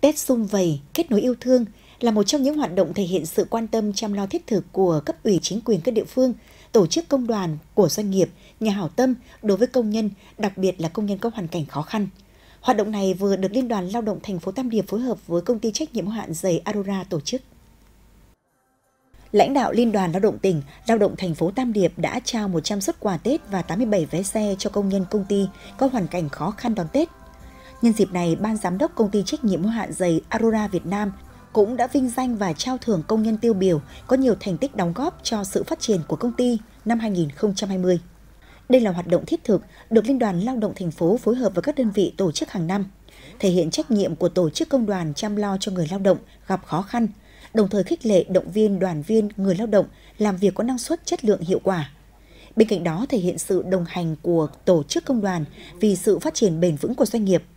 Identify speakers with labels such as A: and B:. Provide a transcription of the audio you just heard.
A: Tết xung vầy, kết nối yêu thương là một trong những hoạt động thể hiện sự quan tâm chăm lo thiết thực của cấp ủy chính quyền các địa phương, tổ chức công đoàn, của doanh nghiệp, nhà hảo tâm đối với công nhân, đặc biệt là công nhân có hoàn cảnh khó khăn. Hoạt động này vừa được Liên đoàn Lao động thành phố Tam Điệp phối hợp với công ty trách nhiệm hữu hạn giày Aurora tổ chức. Lãnh đạo Liên đoàn Lao động tỉnh, Lao động thành phố Tam Điệp đã trao 100 xuất quà Tết và 87 vé xe cho công nhân công ty có hoàn cảnh khó khăn đón Tết. Nhân dịp này, Ban Giám đốc Công ty trách nhiệm hữu hạn giày Aurora Việt Nam cũng đã vinh danh và trao thưởng công nhân tiêu biểu có nhiều thành tích đóng góp cho sự phát triển của công ty năm 2020. Đây là hoạt động thiết thực được Liên đoàn Lao động thành phố phối hợp với các đơn vị tổ chức hàng năm, thể hiện trách nhiệm của tổ chức công đoàn chăm lo cho người lao động gặp khó khăn, đồng thời khích lệ động viên đoàn viên người lao động làm việc có năng suất chất lượng hiệu quả. Bên cạnh đó thể hiện sự đồng hành của tổ chức công đoàn vì sự phát triển bền vững của doanh nghiệp –